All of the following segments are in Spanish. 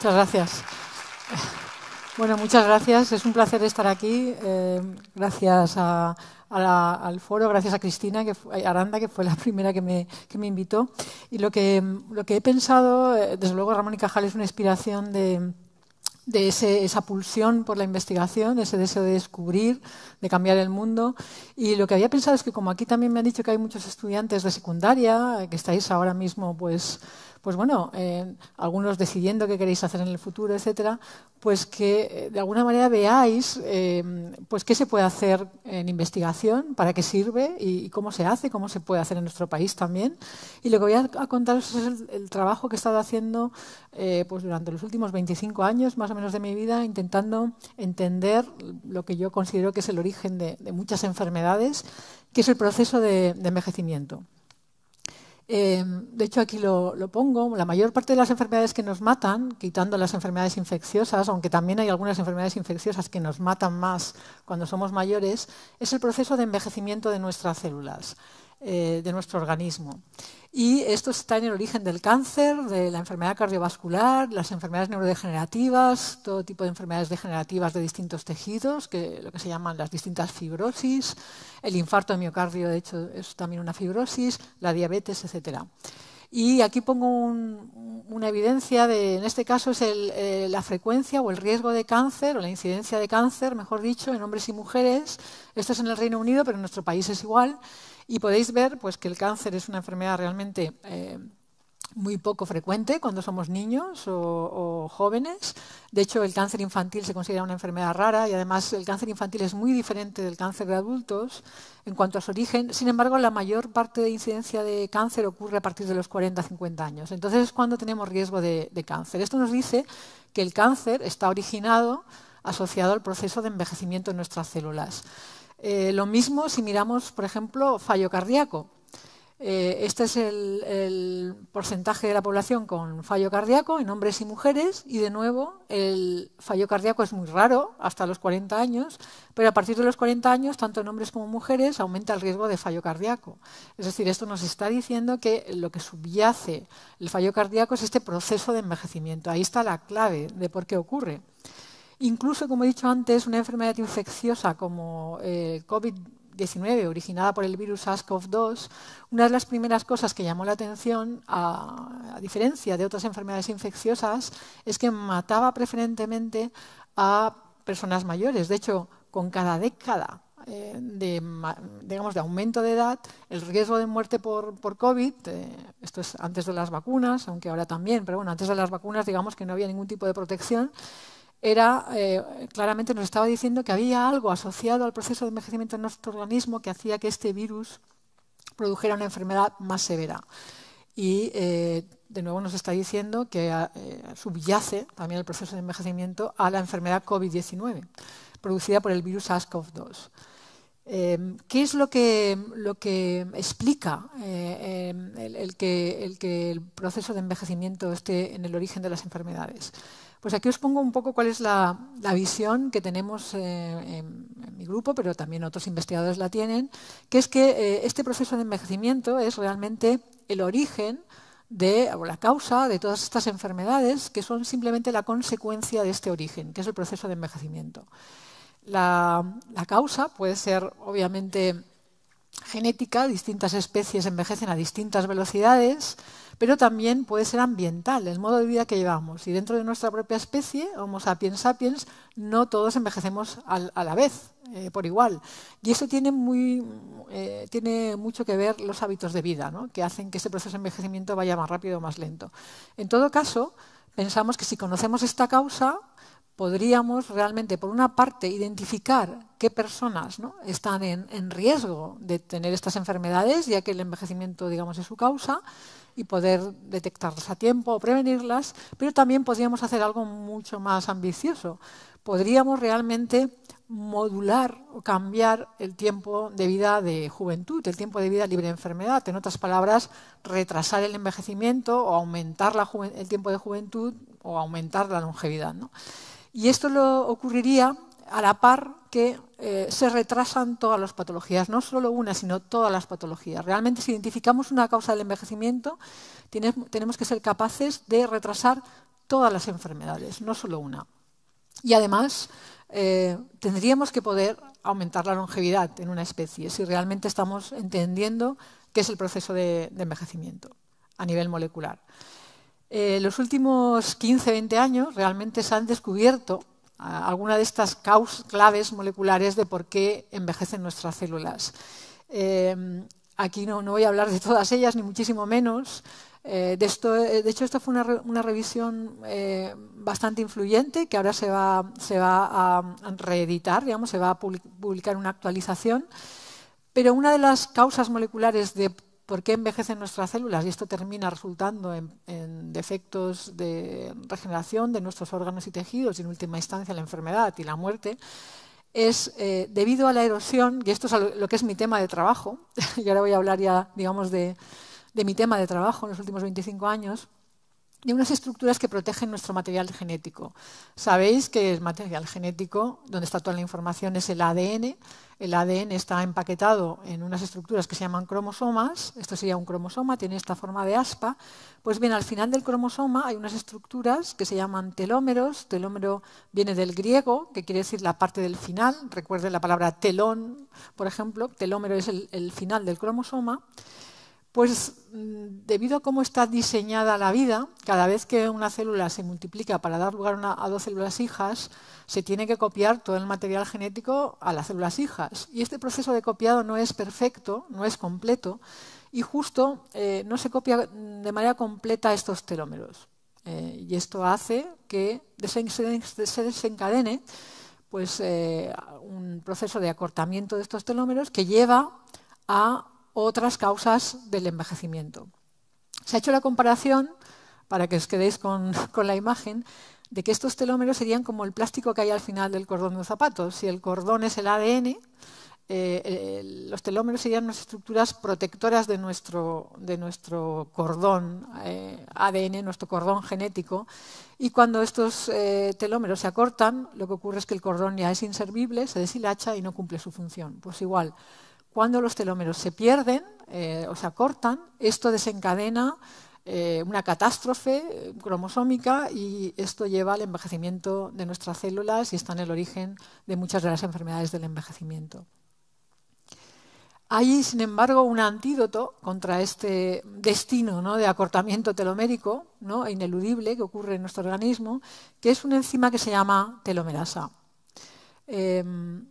Muchas gracias. Bueno, muchas gracias. Es un placer estar aquí. Eh, gracias al foro, gracias a Cristina que Aranda, que fue la primera que me, que me invitó. Y lo que, lo que he pensado, eh, desde luego Ramón y Cajal es una inspiración de, esa pulsión por la investigación, ese deseo de descubrir, de cambiar el mundo. Y lo que había pensado es que como aquí también me han dicho que hay muchos estudiantes de secundaria, eh, que estáis ahora mismo pues pues bueno, eh, algunos decidiendo qué queréis hacer en el futuro, etcétera, pues que eh, de alguna manera veáis eh, pues qué se puede hacer en investigación, para qué sirve y, cómo se hace, cómo se puede hacer en nuestro país también. Y lo que voy a, contaros es el, trabajo que he estado haciendo pues durante los últimos 25 años, más o menos, de mi vida, intentando entender lo que yo considero que es el origen de, muchas enfermedades, que es el proceso de envejecimiento. Eh, de hecho, aquí lo, pongo. La mayor parte de las enfermedades que nos matan, quitando las enfermedades infecciosas, aunque también hay algunas enfermedades infecciosas que nos matan más cuando somos mayores, es el proceso de envejecimiento de nuestras células. Eh, de nuestro organismo. Y esto está en el origen del cáncer, de la enfermedad cardiovascular, las enfermedades neurodegenerativas, todo tipo de enfermedades degenerativas de distintos tejidos, que lo que se llaman las distintas fibrosis, el infarto de miocardio, de hecho, es también una fibrosis, la diabetes, etcétera. Y aquí pongo una evidencia de, en este caso es eh, la frecuencia o el riesgo de cáncer o la incidencia de cáncer, mejor dicho, en hombres y mujeres. Esto es en el Reino Unido, pero en nuestro país es igual. Y podéis ver pues, que el cáncer es una enfermedad realmente eh, muy poco frecuente cuando somos niños o, jóvenes. De hecho, el cáncer infantil se considera una enfermedad rara y además el cáncer infantil es muy diferente del cáncer de adultos en cuanto a su origen. Sin embargo, la mayor parte de incidencia de cáncer ocurre a partir de los 40-50 años. Entonces es cuando tenemos riesgo de, de cáncer. Esto nos dice que el cáncer está originado asociado al proceso de envejecimiento de nuestras células. Eh, lo mismo si miramos, por ejemplo, fallo cardíaco. Eh, este es el, el, porcentaje de la población con fallo cardíaco en hombres y mujeres y de nuevo el fallo cardíaco es muy raro hasta los 40 años, pero a partir de los 40 años tanto en hombres como mujeres aumenta el riesgo de fallo cardíaco. Es decir, esto nos está diciendo que lo que subyace el fallo cardíaco es este proceso de envejecimiento. Ahí está la clave de por qué ocurre. Incluso, como he dicho antes, una enfermedad infecciosa como el eh, COVID-19, originada por el virus SARS-CoV-2, una de las primeras cosas que llamó la atención, a, diferencia de otras enfermedades infecciosas, es que mataba preferentemente a personas mayores. De hecho, con cada década eh, de, digamos, de aumento de edad, el riesgo de muerte por, COVID, eh, esto es antes de las vacunas, aunque ahora también, pero bueno, antes de las vacunas digamos que no había ningún tipo de protección, era, eh, claramente nos estaba diciendo que había algo asociado al proceso de envejecimiento en nuestro organismo que hacía que este virus produjera una enfermedad más severa. Y eh, de nuevo nos está diciendo que eh, subyace también el proceso de envejecimiento a la enfermedad COVID-19, producida por el virus SARS-CoV-2. Em, ¿Qué es lo que, explica em, el, que, el proceso de envejecimiento esté en el origen de las enfermedades? Pues aquí os pongo un poco cuál es la, visión que tenemos eh, en, mi grupo, pero también otros investigadores la tienen, que es que eh, este proceso de envejecimiento es realmente el origen de, o la causa de todas estas enfermedades que son simplemente la consecuencia de este origen, que es el proceso de envejecimiento. la causa puede ser, obviamente, genética, distintas especies envejecen a distintas velocidades, pero también puede ser ambiental, el modo de vida que llevamos. Y dentro de nuestra propia especie, Homo sapiens sapiens, no todos envejecemos a la vez, eh, por igual. Y eso eh, tiene, mucho que ver los hábitos de vida, que hacen que este proceso de envejecimiento vaya más rápido o más lento. En todo caso, pensamos que si conocemos esta causa, podríamos realmente, por una parte, identificar qué personas están en, riesgo de tener estas enfermedades, ya que el envejecimiento, digamos, es su causa, y poder detectarlas a tiempo o prevenirlas, pero también podríamos hacer algo mucho más ambicioso. Podríamos realmente modular o cambiar el tiempo de vida de juventud, el tiempo de vida libre de enfermedad. En otras palabras, retrasar el envejecimiento o aumentar el tiempo de juventud o aumentar la longevidad. Y esto lo ocurriría a la par que eh, se retrasan todas las patologías, no solo una, sino todas las patologías. Realmente, si identificamos una causa del envejecimiento, tenemos que ser capaces de retrasar todas las enfermedades, no solo una. Y además, eh, tendríamos que poder aumentar la longevidad en una especie, si realmente estamos entendiendo qué es el proceso de envejecimiento a nivel molecular. Eh, los últimos 15, 20 años realmente se han descubierto algunas de estas causas claves moleculares de por qué envejecen nuestras células. Eh, aquí no, voy a hablar de todas ellas, ni muchísimo menos. Eh, de, hecho, esto fue una, revisión bastante influyente que ahora se va, se va a reeditar, digamos, se va a publicar una actualización. Pero una de las causas moleculares de ¿Por qué envejecen nuestras células? Y esto termina resultando en, defectos de regeneración de nuestros órganos y tejidos y en última instancia la enfermedad y la muerte. Es eh, debido a la erosión, y esto es lo que es mi tema de trabajo, y ahora voy a hablar ya, digamos, de, de mi tema de trabajo en los últimos 25 años, de unas estructuras que protegen nuestro material genético. Sabéis que el material genético, donde está toda la información, es el ADN. El ADN está empaquetado en unas estructuras que se llaman cromosomas. Esto sería un cromosoma, tiene esta forma de aspa. Pues bien, al final del cromosoma hay unas estructuras que se llaman telómeros. Telómero viene del griego, que quiere decir la parte del final. Recuerden la palabra telón, por ejemplo. Telómero es el, el final del cromosoma. Pues mm, debido a cómo está diseñada la vida, cada vez que una célula se multiplica para dar lugar a dos células hijas, se tiene que copiar todo el material genético a las células hijas. Y este proceso de copiado no es perfecto, no es completo, y justo eh, no se copia de manera completa estos telómeros. Eh, y esto hace que se desencadene pues, eh, un proceso de acortamiento de estos telómeros que lleva a otras causas del envejecimiento. Se ha hecho la comparación, para que os quedéis con, la imagen, de que estos telómeros serían como el plástico que hay al final del cordón de un zapato. Si el cordón es el ADN, eh, eh, los telómeros serían las estructuras protectoras de nuestro, cordón eh, ADN, nuestro cordón genético, y cuando estos telómeros se acortan, lo que ocurre es que el cordón ya es inservible, se deshilacha y no cumple su función. Pues igual, cuando los telómeros se pierden eh, o se acortan, esto desencadena eh, una catástrofe eh, cromosómica y esto lleva al envejecimiento de nuestras células y está en el origen de muchas de las enfermedades del envejecimiento. Hay, sin embargo, un antídoto contra este destino de acortamiento telomérico ¿no? E ineludible que ocurre en nuestro organismo, que es una enzima que se llama telomerasa. Em,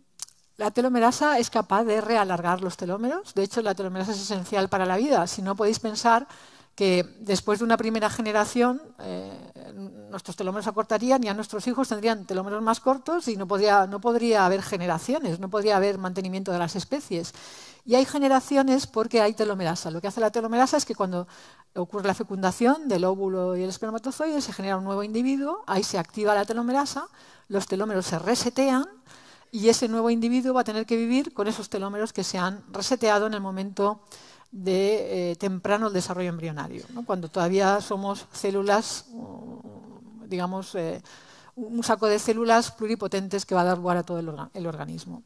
la telomerasa es capaz de realargar los telómeros. De hecho, la telomerasa es esencial para la vida. Si no podéis pensar que después de una primera generación eh, nuestros telómeros acortarían y a nuestros hijos tendrían telómeros más cortos y no podría, no podría haber generaciones, no podría haber mantenimiento de las especies. Y hay generaciones porque hay telomerasa. Lo que hace la telomerasa es que cuando ocurre la fecundación del óvulo y el espermatozoide se genera un nuevo individuo, ahí se activa la telomerasa, los telómeros se resetean y ese nuevo individuo va a tener que vivir con esos telómeros que se han reseteado en el momento de eh, temprano el desarrollo embrionario, cuando todavía somos células, uh, digamos, eh, un saco de células pluripotentes que va a dar lugar a todo el organismo.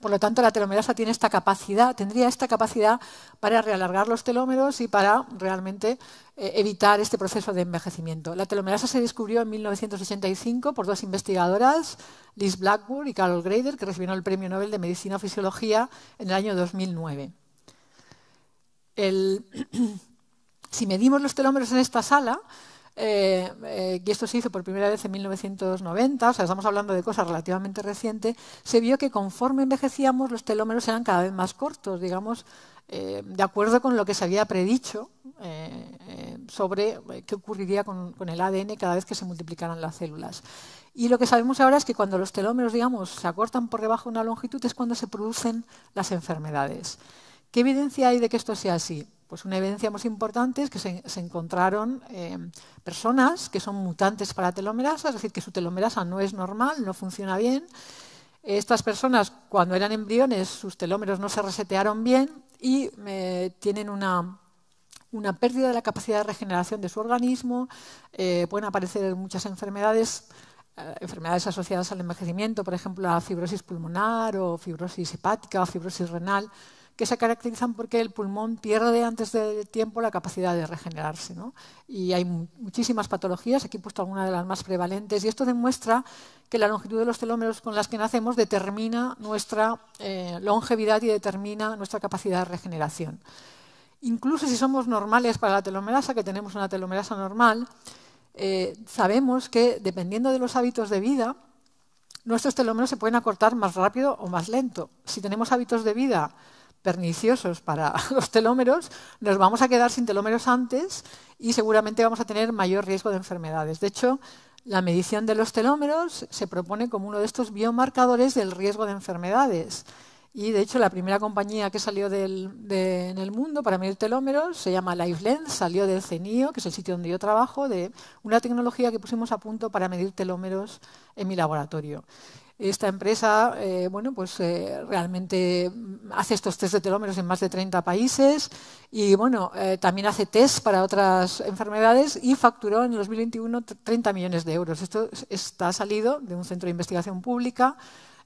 Por lo tanto, la telomerasa tiene esta capacidad, tendría esta capacidad para realargar los telómeros y para realmente eh, evitar este proceso de envejecimiento. La telomerasa se descubrió en 1985 por dos investigadoras, Liz Blackburn y Carol Grader, que recibieron el Premio Nobel de Medicina o Fisiología en el año 2009. si medimos los telómeros en esta sala, eh, eh, y esto se hizo por primera vez en 1990, o sea, estamos hablando de cosas relativamente recientes, se vio que conforme envejecíamos los telómeros eran cada vez más cortos, digamos, eh, de acuerdo con lo que se había predicho sobre qué ocurriría con, con el ADN cada vez que se multiplicaran las células. Y lo que sabemos ahora es que cuando los telómeros, digamos, se acortan por debajo de una longitud es cuando se producen las enfermedades. ¿Qué evidencia hay de que esto sea así? pues una evidencia más importante es que se, encontraron eh, personas que son mutantes para telomerasa, es decir, que su telomerasa no es normal, no funciona bien. Estas personas, cuando eran embriones, sus telómeros no se resetearon bien y eh, tienen una, pérdida de la capacidad de regeneración de su organismo, eh, pueden aparecer muchas enfermedades enfermedades asociadas al envejecimiento, por ejemplo, la fibrosis pulmonar o fibrosis hepática o fibrosis renal que se caracterizan porque el pulmón pierde antes del tiempo la capacidad de regenerarse. Y hay muchísimas patologías, aquí he puesto algunas de las más prevalentes, y esto demuestra que la longitud de los telómeros con las que nacemos determina nuestra eh, longevidad y determina nuestra capacidad de regeneración. Incluso si somos normales para la telomerasa, que tenemos una telomerasa normal, eh, sabemos que dependiendo de los hábitos de vida, nuestros telómeros se pueden acortar más rápido o más lento. Si tenemos hábitos de vida perniciosos para los telómeros, nos vamos a quedar sin telómeros antes y seguramente vamos a tener mayor riesgo de enfermedades. De hecho, la medición de los telómeros se propone como uno de estos biomarcadores del riesgo de enfermedades. Y de hecho, la primera compañía que salió del, en el mundo para medir telómeros se llama LifeLens, salió del CENIO, que es el sitio donde yo trabajo, de una tecnología que pusimos a punto para medir telómeros en mi laboratorio. Esta empresa, eh, bueno, pues eh, realmente mm, hace estos test de telómeros en más de 30 países y, bueno, eh, también hace test para otras enfermedades y facturó en 2021 30 millones de euros. Esto está salido de un centro de investigación pública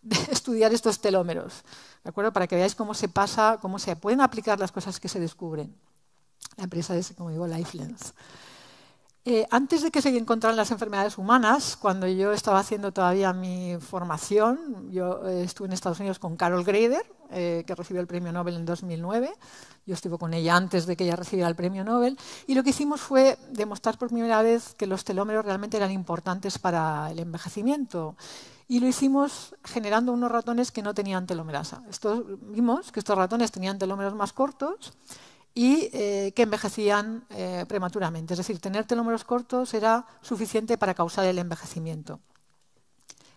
de estudiar estos telómeros, ¿de acuerdo? Para que veáis cómo se pasa, cómo se pueden aplicar las cosas que se descubren. La empresa es, como digo, LifeLens. Eh, antes de que se encontraran las enfermedades humanas, cuando yo estaba haciendo todavía mi formación, yo eh, estuve en Estados Unidos con Carol Grader, eh, que recibió el premio Nobel en 2009. Yo estuve con ella antes de que ella recibiera el premio Nobel. Y lo que hicimos fue demostrar por primera vez que los telómeros realmente eran importantes para el envejecimiento. Y lo hicimos generando unos ratones que no tenían telomerasa. vimos que estos ratones tenían telómeros más cortos y eh, que envejecían eh, prematuramente. Es decir, tener telómeros cortos era suficiente para causar el envejecimiento.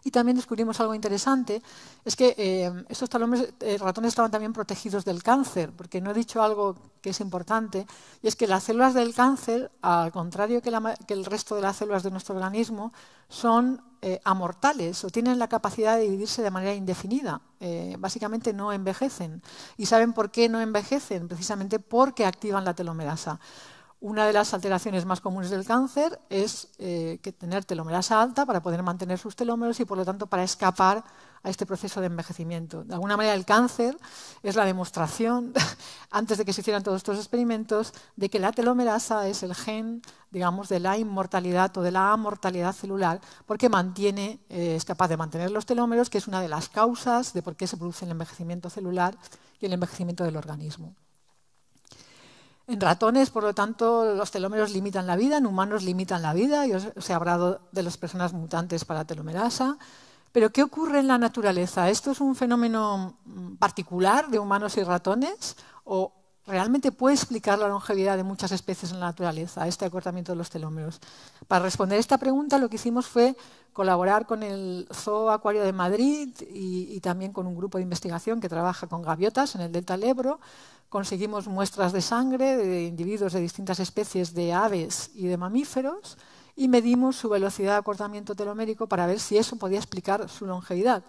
Y también descubrimos algo interesante, es que eh, estos eh, ratones estaban también protegidos del cáncer, porque no he dicho algo que es importante, y es que las células del cáncer, al contrario que, el resto de las células de nuestro organismo, son eh, amortales o tienen la capacidad de dividirse de manera indefinida. básicamente no envejecen. ¿Y saben por qué no envejecen? Precisamente porque activan la telomerasa. Una de las alteraciones más comunes del cáncer es eh, tener telomerasa alta para poder mantener sus telómeros y, por lo tanto, para escapar a este proceso de envejecimiento. De alguna manera, el cáncer es la demostración, antes de que se hicieran todos estos experimentos, de que la telomerasa es el gen, digamos, de la inmortalidad o de la amortalidad celular, porque eh, es capaz de mantener los telómeros, que es una de las causas de por qué se produce el envejecimiento celular y el envejecimiento del organismo. En ratones, por lo tanto, los telómeros limitan la vida, en humanos limitan la vida, yo os he hablado de las personas mutantes para telomerasa. Pero ¿qué ocurre en la naturaleza? ¿Esto es un fenómeno mm, particular de humanos y ratones? ¿O realmente puede explicar la longevidad de muchas especies en la naturaleza, este acortamiento de los telómeros? Para responder esta pregunta, lo que hicimos fue colaborar con el Zoo Acuario de Madrid y, y también con un grupo de investigación que trabaja con gaviotas en el Delta del Ebro Conseguimos muestras de sangre de individuos de distintas especies de aves y de mamíferos y medimos su velocidad de acortamiento telomérico para ver si eso podía explicar su longevidad.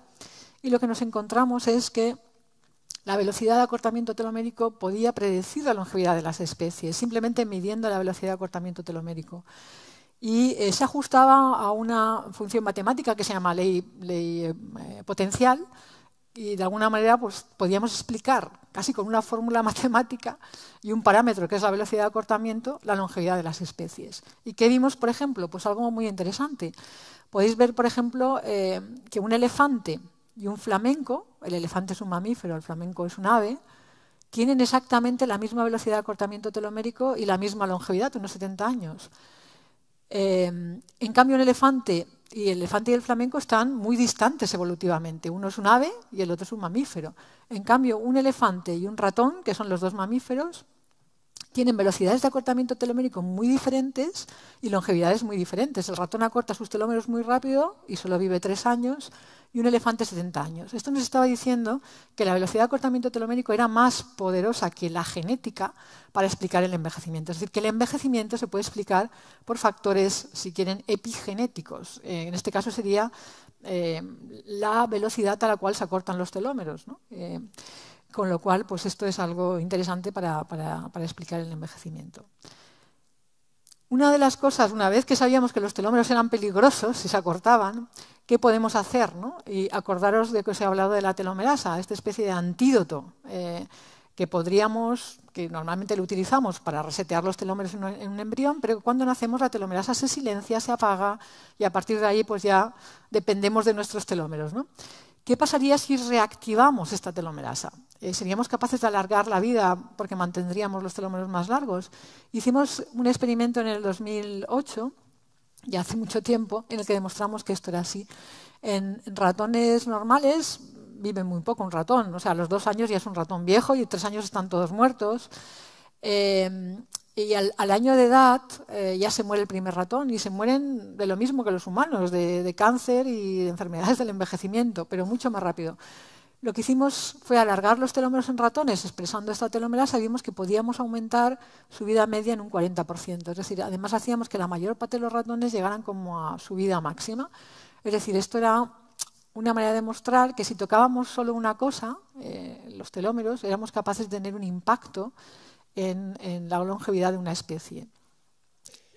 Y lo que nos encontramos es que la velocidad de acortamiento telomérico podía predecir la longevidad de las especies, simplemente midiendo la velocidad de acortamiento telomérico. Y eh, se ajustaba a una función matemática que se llama ley, ley eh, potencial, y de alguna manera pues, podíamos explicar, casi con una fórmula matemática y un parámetro que es la velocidad de acortamiento, la longevidad de las especies. ¿Y qué vimos, por ejemplo? Pues algo muy interesante. Podéis ver, por ejemplo, eh, que un elefante y un flamenco, el elefante es un mamífero, el flamenco es un ave, tienen exactamente la misma velocidad de acortamiento telomérico y la misma longevidad, unos 70 años. Eh, en cambio, un elefante y el elefante y el flamenco están muy distantes evolutivamente. Uno es un ave y el otro es un mamífero. En cambio, un elefante y un ratón, que son los dos mamíferos, tienen velocidades de acortamiento telomérico muy diferentes y longevidades muy diferentes. El ratón acorta sus telómeros muy rápido y solo vive tres años y un elefante 70 años. Esto nos estaba diciendo que la velocidad de acortamiento telomérico era más poderosa que la genética para explicar el envejecimiento. Es decir, que el envejecimiento se puede explicar por factores, si quieren, epigenéticos. Eh, en este caso sería eh, la velocidad a la cual se acortan los telómeros. Eh, con lo cual, pues esto es algo interesante para explicar el envejecimiento. Una de las cosas, una vez que sabíamos que los telómeros eran peligrosos si se acortaban, ¿qué podemos hacer? Y acordaros de que os he hablado de la telomerasa, esta especie de antídoto eh, que podríamos, que normalmente lo utilizamos para resetear los telómeros en un, embrión, pero cuando nacemos la telomerasa se silencia, se apaga y a partir de ahí pues ya dependemos de nuestros telómeros. ¿no? ¿Qué pasaría si reactivamos esta telomerasa? Eh, ¿Seríamos capaces de alargar la vida porque mantendríamos los telómeros más largos? Hicimos un experimento en el 2008, ya hace mucho tiempo, en el que demostramos que esto era así. En ratones normales vive muy poco un ratón, o sea, a los dos años ya es un ratón viejo y tres años están todos muertos. Eh, y al, año de edad eh, ya se muere el primer ratón y se mueren de lo mismo que los humanos, de, cáncer y de enfermedades del envejecimiento, pero mucho más rápido. Lo que hicimos fue alargar los telómeros en ratones, expresando esta telomerasa, sabíamos que podíamos aumentar su vida media en un 40%. Es decir, además hacíamos que la mayor parte de los ratones llegaran como a su vida máxima. Es decir, esto era una manera de mostrar que si tocábamos solo una cosa, eh, los telómeros, éramos capaces de tener un impacto en, la longevidad de una especie.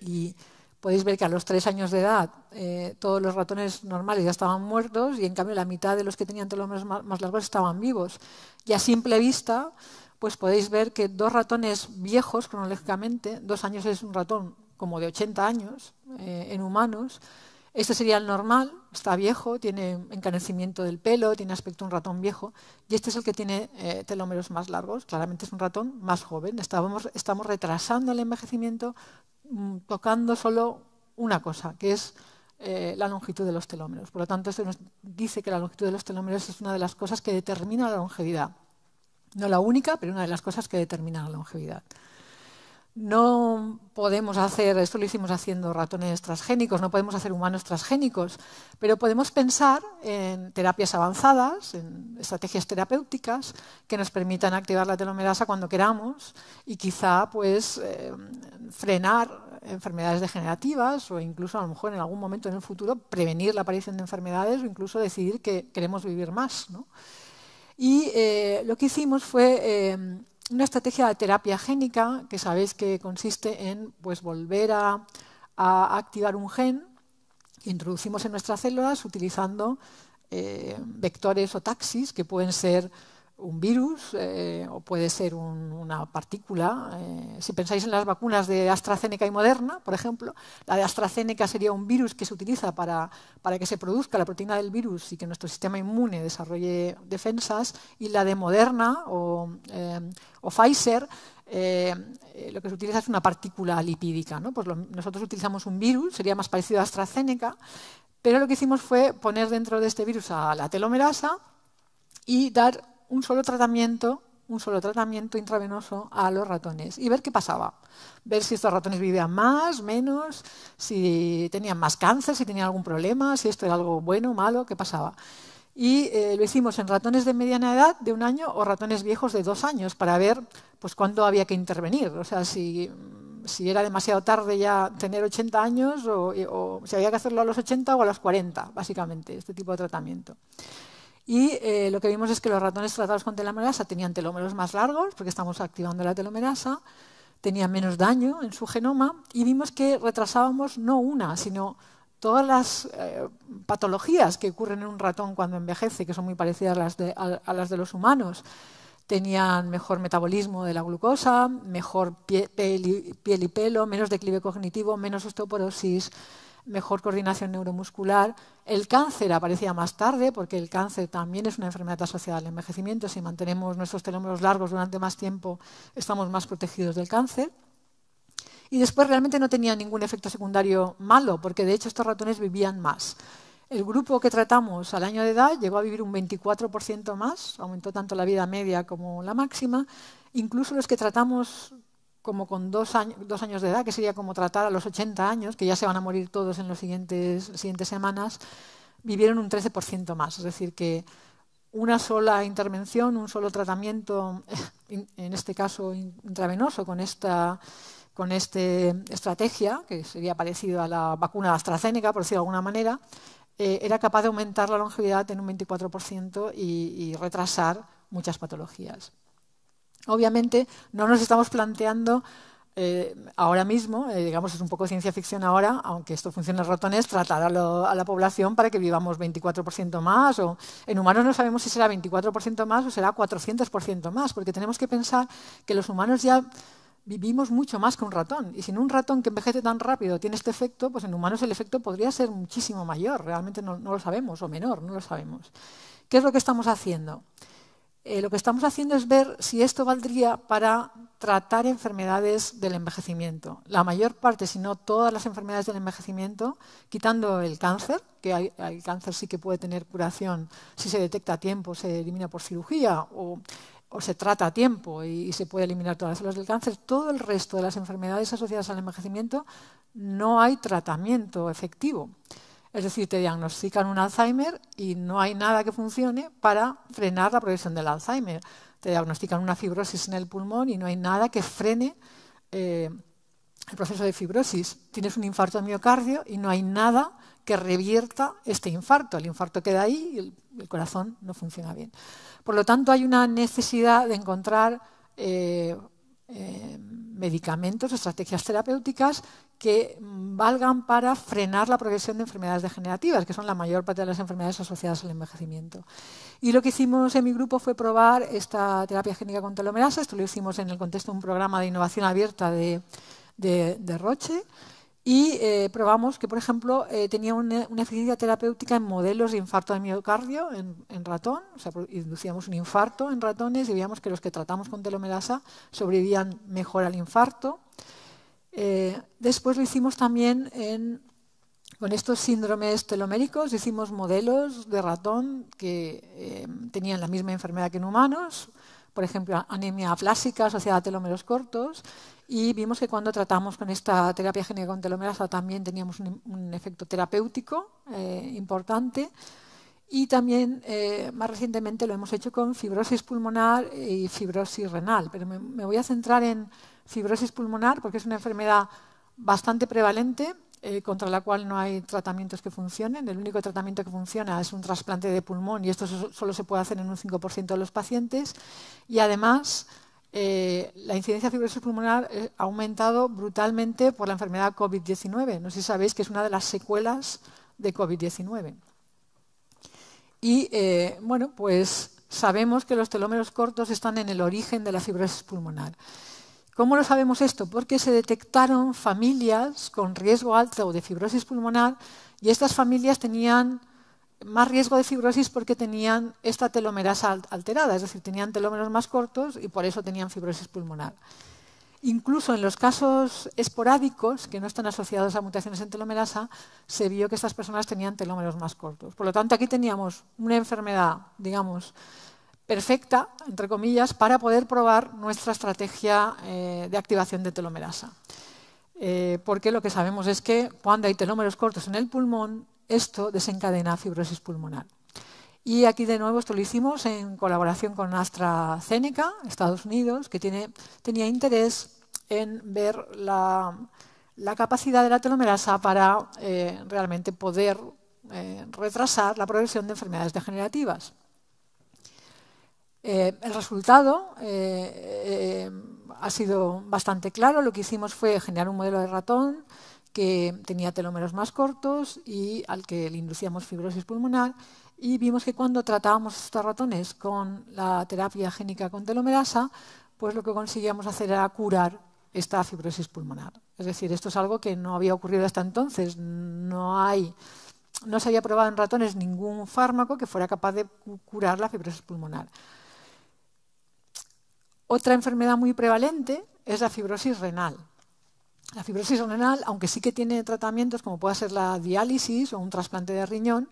Y podéis ver que a los tres años de edad eh, todos los ratones normales ya estaban muertos y en cambio la mitad de los que tenían telómeros más largos estaban vivos. Y a simple vista, pues podéis ver que dos ratones viejos cronológicamente, dos años es un ratón como de 80 años eh, en humanos, este sería el normal, está viejo, tiene encanecimiento del pelo, tiene aspecto de un ratón viejo, y este es el que tiene eh, telómeros más largos, claramente es un ratón más joven. Estamos, retrasando el envejecimiento mm, tocando solo una cosa, que es eh, la longitud de los telómeros. Por lo tanto, esto nos dice que la longitud de los telómeros es una de las cosas que determina la longevidad. No la única, pero una de las cosas que determina la longevidad. No podemos hacer, esto lo hicimos haciendo ratones transgénicos, no podemos hacer humanos transgénicos, pero podemos pensar en terapias avanzadas, en estrategias terapéuticas que nos permitan activar la telomerasa cuando queramos y quizá pues em, frenar enfermedades degenerativas o incluso a lo mejor en algún momento en el futuro prevenir la aparición de enfermedades o incluso decidir que queremos vivir más. Y eh, lo que hicimos fue em, una estrategia de terapia génica, que sabéis que consiste en pues, volver a, activar un gen introducimos en nuestras células utilizando eh, vectores o taxis que pueden ser un virus eh, o puede ser una partícula. Eh, si pensáis en las vacunas de AstraZeneca y Moderna, por ejemplo, la de AstraZeneca sería un virus que se utiliza para, para, que se produzca la proteína del virus y que nuestro sistema inmune desarrolle defensas, y la de Moderna o, eh, Pfizer lo que se utiliza es una partícula lipídica. Pues nosotros utilizamos un virus, sería más parecido a AstraZeneca, pero lo que hicimos fue poner dentro de este virus a la telomerasa y dar un solo tratamiento, un solo tratamiento intravenoso a los ratones y ver qué pasaba. Ver si estos ratones vivían más, menos, si tenían más cáncer, si tenían algún problema, si esto era algo bueno, malo, qué pasaba. Y eh, lo hicimos en ratones de mediana edad de un año o ratones viejos de dos años para ver pues, cuándo había que intervenir. O sea, si era demasiado tarde ya tener 80 años o, o, si había que hacerlo a los 80 o a los 40, básicamente, este tipo de tratamiento. Y eh, lo que vimos es que los ratones tratados con telomerasa tenían telómeros más largos, porque estamos activando la telomerasa, tenían menos daño en su genoma, y vimos que retrasábamos no una, sino todas las eh, patologías que ocurren en un ratón cuando envejece, que son muy parecidas a las, de, los humanos. Tenían mejor metabolismo de la glucosa, mejor piel y pelo, menos declive cognitivo, menos osteoporosis, mejor coordinación neuromuscular. El cáncer aparecía más tarde, porque el cáncer también es una enfermedad asociada al envejecimiento. Si mantenemos nuestros telómeros largos durante más tiempo, estamos más protegidos del cáncer. Y después realmente no tenía ningún efecto secundario malo, porque de hecho estos ratones vivían más. El grupo que tratamos al año de edad llegó a vivir un 24% más, aumentó tanto la vida media como la máxima. Incluso los que tratamos como con dos años, de edad, que sería como tratar a los 80 años, que ya se van a morir todos en las siguientes, semanas, vivieron un 13% más. Es decir, que una sola intervención, un solo tratamiento, eh, en este caso intravenoso, con esta este estrategia, que sería parecido a la vacuna de AstraZeneca, por decirlo de alguna manera, eh, era capaz de aumentar la longevidad en un 24% y retrasar muchas patologías. Obviamente no nos estamos planteando eh, ahora mismo, eh, digamos, es un poco ciencia ficción ahora, aunque esto funciona en ratones, tratar a, la población para que vivamos 24% más, o en humanos no sabemos si será 24% más o será 400% más, porque tenemos que pensar que los humanos ya vivimos mucho más que un ratón, y si en un ratón que envejece tan rápido tiene este efecto, pues en humanos el efecto podría ser muchísimo mayor, realmente no lo sabemos, o menor, no lo sabemos. ¿Qué es lo que estamos haciendo? Eh, lo que estamos haciendo es ver si esto valdría para tratar enfermedades del envejecimiento. La mayor parte, si no todas las enfermedades del envejecimiento, quitando el cáncer, que el cáncer sí que puede tener curación si se detecta a tiempo, se elimina por cirugía o, se trata a tiempo y, se puede eliminar todas las células del cáncer, todo el resto de las enfermedades asociadas al envejecimiento no hay tratamiento efectivo. Es decir, te diagnostican un Alzheimer y no hay nada que funcione para frenar la progresión del Alzheimer. Te diagnostican una fibrosis en el pulmón y no hay nada que frene eh, el proceso de fibrosis. Tienes un infarto de miocardio y no hay nada que revierta este infarto. El infarto queda ahí y el, corazón no funciona bien. Por lo tanto, hay una necesidad de encontrar eh, eh, medicamentos, estrategias terapéuticas que valgan para frenar la progresión de enfermedades degenerativas, que son la mayor parte de las enfermedades asociadas al envejecimiento. Y lo que hicimos en mi grupo fue probar esta terapia génica con telomerasa, esto lo hicimos en el contexto de un programa de innovación abierta de, Roche, y eh, probamos que, por ejemplo, eh, tenía una, eficiencia terapéutica en modelos de infarto de miocardio en, en, ratón, o sea, pues, inducíamos un infarto en ratones y veíamos que los que tratamos con telomerasa sobrevivían mejor al infarto. Eh, después lo hicimos también con estos síndromes teloméricos, hicimos modelos de ratón que eh, tenían la misma enfermedad que en humanos, por ejemplo, anemia plástica asociada a telómeros cortos, y vimos que cuando tratamos con esta terapia genética con telomerasa también teníamos un, efecto terapéutico eh, importante. Y también más recientemente lo hemos hecho con fibrosis pulmonar y fibrosis renal, pero me voy a centrar en fibrosis pulmonar, porque es una enfermedad bastante prevalente eh, contra la cual no hay tratamientos que funcionen. El único tratamiento que funciona es un trasplante de pulmón y esto solo se puede hacer en un 5% de los pacientes. Y además, eh, la incidencia de fibrosis pulmonar eh, ha aumentado brutalmente por la enfermedad COVID-19. No sé si sabéis que es una de las secuelas de COVID-19. Y bueno, pues sabemos que los telómeros cortos están en el origen de la fibrosis pulmonar. ¿Cómo lo sabemos esto? Porque se detectaron familias con riesgo alto de fibrosis pulmonar y estas familias tenían más riesgo de fibrosis porque tenían esta telomerasa alterada, es decir, tenían telómeros más cortos y por eso tenían fibrosis pulmonar. Incluso en los casos esporádicos, que no están asociados a mutaciones en telomerasa, se vio que estas personas tenían telómeros más cortos. Por lo tanto, aquí teníamos una enfermedad, digamos, perfecta, entre comillas, para poder probar nuestra estrategia eh, de activación de telomerasa. Eh, porque lo que sabemos es que cuando hay telómeros cortos en el pulmón, esto desencadena fibrosis pulmonar. Y aquí de nuevo esto lo hicimos en colaboración con AstraZeneca, Estados Unidos, que tenía interés en ver la, capacidad de la telomerasa para eh, realmente poder retrasar la progresión de enfermedades degenerativas. Eh, el resultado eh, eh, ha sido bastante claro. Lo que hicimos fue generar un modelo de ratón que tenía telómeros más cortos y al que le inducíamos fibrosis pulmonar. Y vimos que cuando tratábamos estos ratones con la terapia génica con telomerasa, pues lo que conseguíamos hacer era curar esta fibrosis pulmonar. Es decir, esto es algo que no había ocurrido hasta entonces. no se había probado en ratones ningún fármaco que fuera capaz de curar la fibrosis pulmonar. Otra enfermedad muy prevalente es la fibrosis renal. La fibrosis renal, aunque sí que tiene tratamientos como puede ser la diálisis o un trasplante de riñón,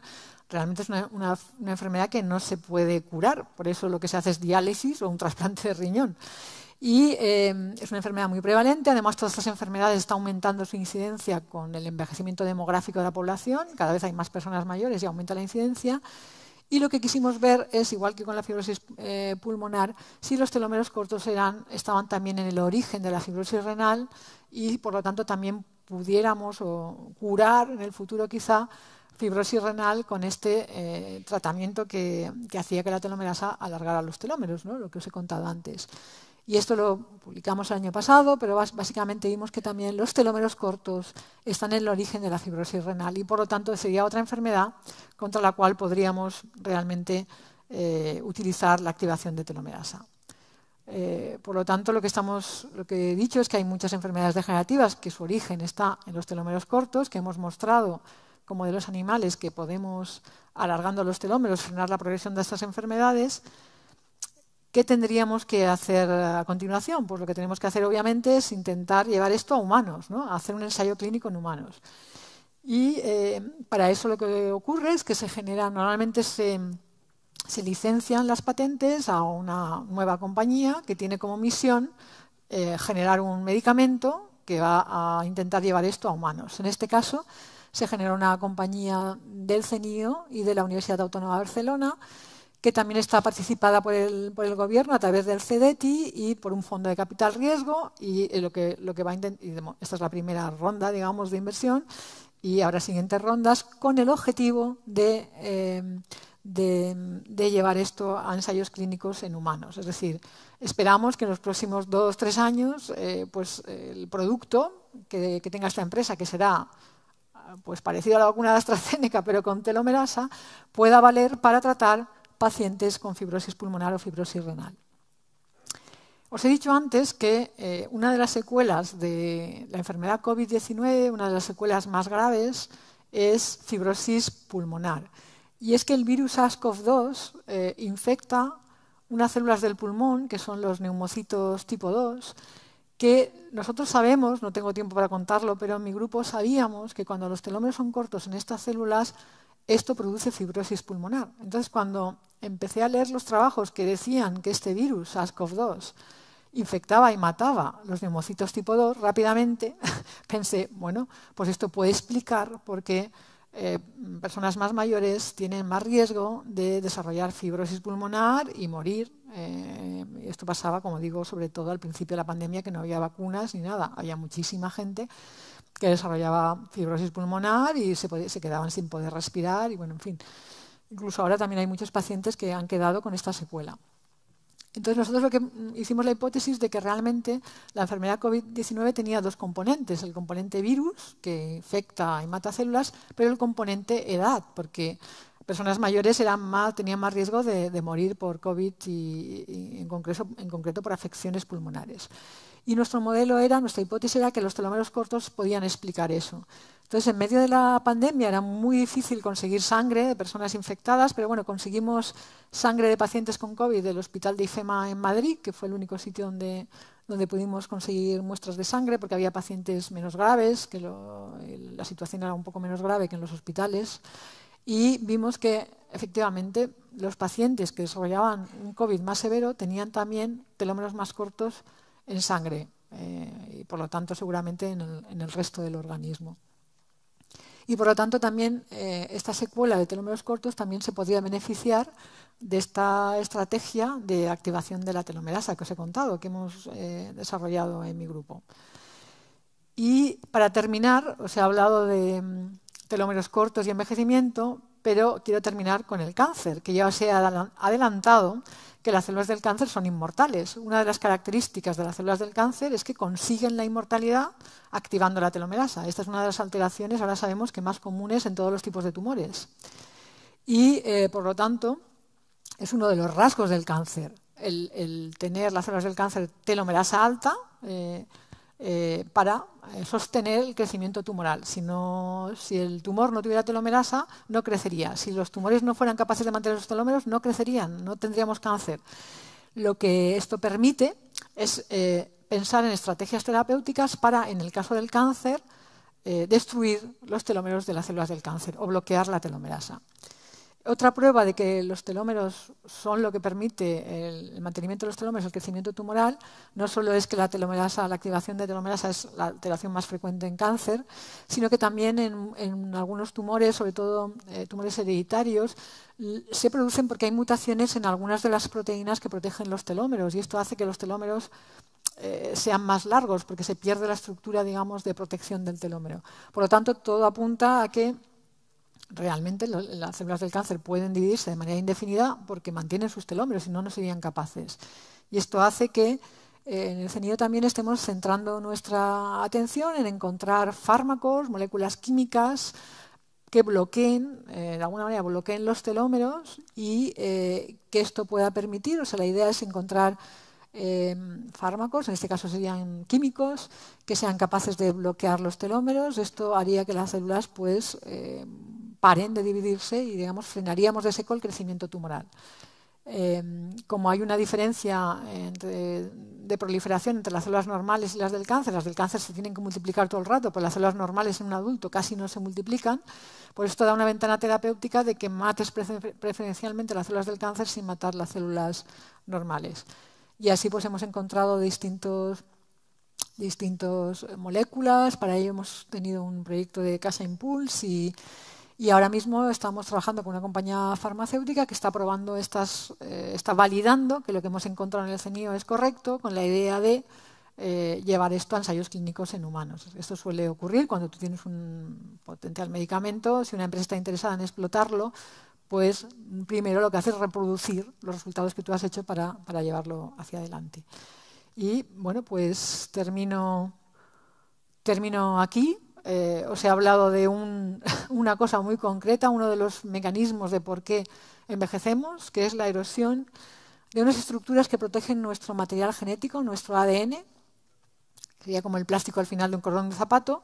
realmente es una, enfermedad que no se puede curar. Por eso lo que se hace es diálisis o un trasplante de riñón. Y eh, es una enfermedad muy prevalente. Además, todas estas enfermedades están aumentando su incidencia con el envejecimiento demográfico de la población. Cada vez hay más personas mayores y aumenta la incidencia. Y lo que quisimos ver es, igual que con la fibrosis eh, pulmonar, si los telómeros cortos estaban también en el origen de la fibrosis renal y por lo tanto también pudiéramos curar en el futuro quizá fibrosis renal con este eh, tratamiento que, hacía que la telomerasa alargara los telómeros, lo que os he contado antes. Y esto lo publicamos el año pasado, pero básicamente vimos que también los telómeros cortos están en el origen de la fibrosis renal y por lo tanto sería otra enfermedad contra la cual podríamos realmente eh, utilizar la activación de telomerasa. Eh, por lo tanto, lo que, estamos, lo que he dicho es que hay muchas enfermedades degenerativas que su origen está en los telómeros cortos, que hemos mostrado como de los animales que podemos, alargando los telómeros, frenar la progresión de estas enfermedades ¿Qué tendríamos que hacer a continuación? Pues lo que tenemos que hacer, obviamente, es intentar llevar esto a humanos, hacer un ensayo clínico en humanos. Y eh, para eso lo que ocurre es que se genera, normalmente se, licencian las patentes a una nueva compañía que tiene como misión eh, generar un medicamento que va a intentar llevar esto a humanos. En este caso, se generó una compañía del CENIO y de la Universidad Autónoma de Barcelona que también está participada por el, gobierno a través del CEDETI y por un fondo de capital riesgo y eh, lo que, lo que va esta es la primera ronda, digamos, de inversión y ahora siguientes rondas con el objetivo eh, de, de, llevar esto a ensayos clínicos en humanos. Es decir, esperamos que en los próximos dos o tres años eh, pues, el producto que, tenga esta empresa, que será pues parecido a la vacuna de AstraZeneca, pero con telomerasa, pueda valer para tratar pacientes con fibrosis pulmonar o fibrosis renal. Os he dicho antes que eh, una de las secuelas de la enfermedad COVID-19, una de las secuelas más graves, es fibrosis pulmonar. Y es que el virus SARS-CoV-2 eh, infecta unas células del pulmón, que son los neumocitos tipo 2, que nosotros sabemos, no tengo tiempo para contarlo, pero en mi grupo sabíamos que cuando los telómeros son cortos en estas células, esto produce fibrosis pulmonar. Entonces, cuando empecé a leer los trabajos que decían que este virus, SARS-CoV-2, infectaba y mataba los neumocitos tipo 2, rápidamente pensé, bueno, pues esto puede explicar por qué eh, personas más mayores tienen más riesgo de desarrollar fibrosis pulmonar y morir. Eh, esto pasaba, como digo, sobre todo al principio de la pandemia, que no había vacunas ni nada, había muchísima gente que desarrollaba fibrosis pulmonar y se, quedaban sin poder respirar y bueno, en fin. Incluso ahora también hay muchos pacientes que han quedado con esta secuela. Entonces nosotros lo que hicimos la hipótesis de que realmente la enfermedad COVID-19 tenía dos componentes, el componente virus, que infecta y mata células, pero el componente edad, porque personas mayores eran más, tenían más riesgo de, morir por COVID y, en concreto por afecciones pulmonares. Y nuestro modelo era, nuestra hipótesis era que los telómeros cortos podían explicar eso. Entonces, en medio de la pandemia era muy difícil conseguir sangre de personas infectadas, pero bueno, conseguimos sangre de pacientes con COVID del Hospital de IFEMA en Madrid, que fue el único sitio donde, pudimos conseguir muestras de sangre, porque había pacientes menos graves, que la situación era un poco menos grave que en los hospitales. Y vimos que efectivamente los pacientes que desarrollaban un COVID más severo tenían también telómeros más cortos en sangre eh, y por lo tanto seguramente en el, resto del organismo. Y por lo tanto también eh, esta secuela de telómeros cortos también se podría beneficiar de esta estrategia de activación de la telomerasa que os he contado, que hemos eh, desarrollado en mi grupo. Y para terminar, os he hablado de mm, telómeros cortos y envejecimiento, pero quiero terminar con el cáncer, que ya os he adelantado que las células del cáncer son inmortales. Una de las características de las células del cáncer es que consiguen la inmortalidad activando la telomerasa. Esta es una de las alteraciones, ahora sabemos, que más comunes en todos los tipos de tumores. Y, eh, por lo tanto, es uno de los rasgos del cáncer, el, tener las células del cáncer telomerasa alta. Eh, eh, para eh, sostener el crecimiento tumoral. Si, el tumor no tuviera telomerasa, no crecería. Si los tumores no fueran capaces de mantener los telómeros, no crecerían, no tendríamos cáncer. Lo que esto permite es eh, pensar en estrategias terapéuticas para, en el caso del cáncer, destruir los telómeros de las células del cáncer o bloquear la telomerasa. Otra prueba de que los telómeros son lo que permite el mantenimiento de los telómeros, el crecimiento tumoral, no solo es que la telomerasa, la activación de telomerasa es la alteración más frecuente en cáncer, sino que también en, algunos tumores, sobre todo eh, tumores hereditarios, se producen porque hay mutaciones en algunas de las proteínas que protegen los telómeros y esto hace que los telómeros eh, sean más largos porque se pierde la estructura, digamos, de protección del telómero. Por lo tanto, todo apunta a que realmente las células del cáncer pueden dividirse de manera indefinida porque mantienen sus telómeros, si no, no serían capaces. Y esto hace que eh, en el CENIDO también estemos centrando nuestra atención en encontrar fármacos, moléculas químicas que bloqueen, eh, de alguna manera bloqueen los telómeros y eh, que esto pueda permitir, o sea, la idea es encontrar fármacos, en este caso serían químicos, que sean capaces de bloquear los telómeros. Esto haría que las células pues, paren de dividirse y digamos frenaríamos de seco el crecimiento tumoral. Em, como hay una diferencia de proliferación entre las células normales y las del cáncer, las del cáncer se tienen que multiplicar todo el rato, pero las células normales en un adulto casi no se multiplican, por pues esto da una ventana terapéutica de que mates preferencialmente las células del cáncer sin matar las células normales. Y así pues hemos encontrado distintos distintas moléculas, para ello hemos tenido un proyecto de Casa Impulse y y ahora mismo estamos trabajando con una compañía farmacéutica que está probando estas, eh, está validando que lo que hemos encontrado en el CENIO es correcto, con la idea de eh, llevar esto a ensayos clínicos en humanos. Esto suele ocurrir cuando tú tienes un potencial medicamento, si una empresa está interesada en explotarlo, pues primero lo que hace es reproducir los resultados que tú has hecho para, llevarlo hacia adelante. Y bueno, pues termino, termino aquí. Eh, os he hablado de una cosa muy concreta, uno de los mecanismos de por qué envejecemos, que es la erosión de unas estructuras que protegen nuestro material genético, nuestro ADN, que sería como el plástico al final de un cordón de zapato,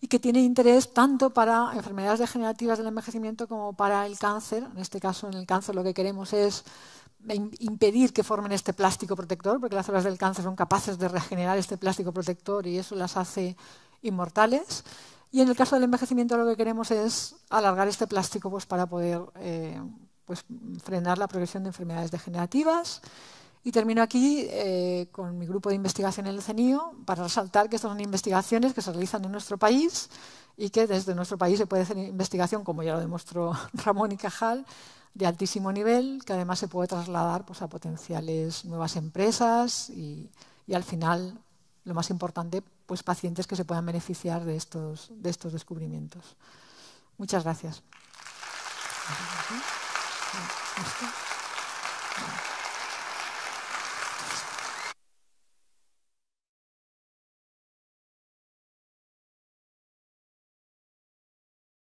y que tiene interés tanto para enfermedades degenerativas del envejecimiento como para el cáncer. En este caso, en el cáncer lo que queremos es impedir que formen este plástico protector, porque las células del cáncer son capaces de regenerar este plástico protector y eso las hace inmortales. Y en el caso del envejecimiento lo que queremos es alargar este plástico pues, para poder eh, pues, frenar la progresión de enfermedades degenerativas. Y termino aquí eh, con mi grupo de investigación en el CENIO para resaltar que estas son investigaciones que se realizan en nuestro país y que desde nuestro país se puede hacer investigación, como ya lo demostró Ramón y Cajal, de altísimo nivel, que además se puede trasladar pues, a potenciales nuevas empresas y, y al final, lo más importante, pues, pacientes que se puedan beneficiar de estos, de estos descubrimientos. Muchas gracias.